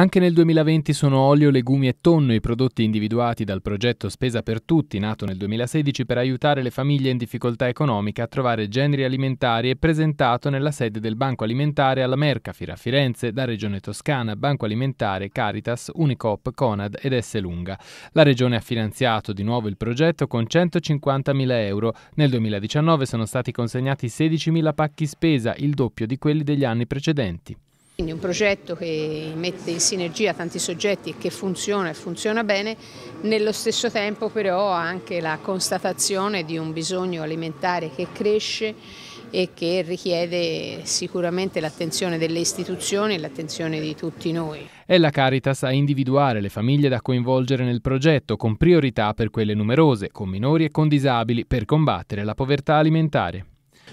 Anche nel 2020 sono olio, legumi e tonno i prodotti individuati dal progetto Spesa per Tutti, nato nel 2016 per aiutare le famiglie in difficoltà economica a trovare generi alimentari e presentato nella sede del Banco Alimentare alla Mercafira a Firenze da Regione Toscana, Banco Alimentare, Caritas, Unicop, Conad ed Esselunga. La Regione ha finanziato di nuovo il progetto con 150.000 euro. Nel 2019 sono stati consegnati 16.000 pacchi spesa, il doppio di quelli degli anni precedenti. Quindi un progetto che mette in sinergia tanti soggetti e che funziona e funziona bene, nello stesso tempo però ha anche la constatazione di un bisogno alimentare che cresce e che richiede sicuramente l'attenzione delle istituzioni e l'attenzione di tutti noi. È la Caritas a individuare le famiglie da coinvolgere nel progetto con priorità per quelle numerose, con minori e con disabili, per combattere la povertà alimentare.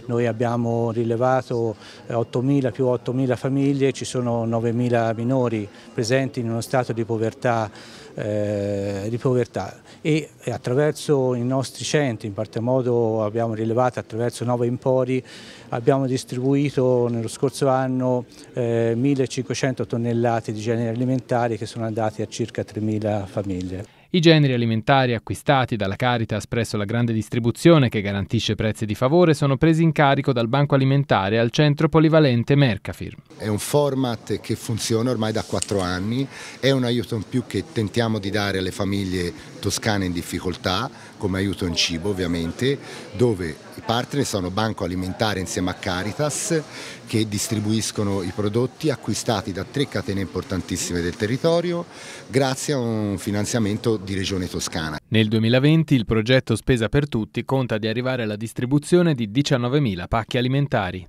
Noi abbiamo rilevato 8.000 eh, più 8.000 famiglie, ci sono 9.000 minori presenti in uno stato di povertà, eh, di povertà. e attraverso i nostri centri, in parte modo abbiamo rilevato attraverso 9 impori, abbiamo distribuito nello scorso anno eh, 1.500 tonnellate di generi alimentari che sono andati a circa 3.000 famiglie. I generi alimentari acquistati dalla Caritas presso la grande distribuzione che garantisce prezzi di favore sono presi in carico dal Banco Alimentare al centro polivalente Mercafirm. È un format che funziona ormai da quattro anni, è un aiuto in più che tentiamo di dare alle famiglie toscane in difficoltà, come aiuto in cibo ovviamente, dove i partner sono Banco Alimentare insieme a Caritas che distribuiscono i prodotti acquistati da tre catene importantissime del territorio grazie a un finanziamento di regione toscana. Nel 2020 il progetto Spesa per Tutti conta di arrivare alla distribuzione di 19.000 pacchi alimentari.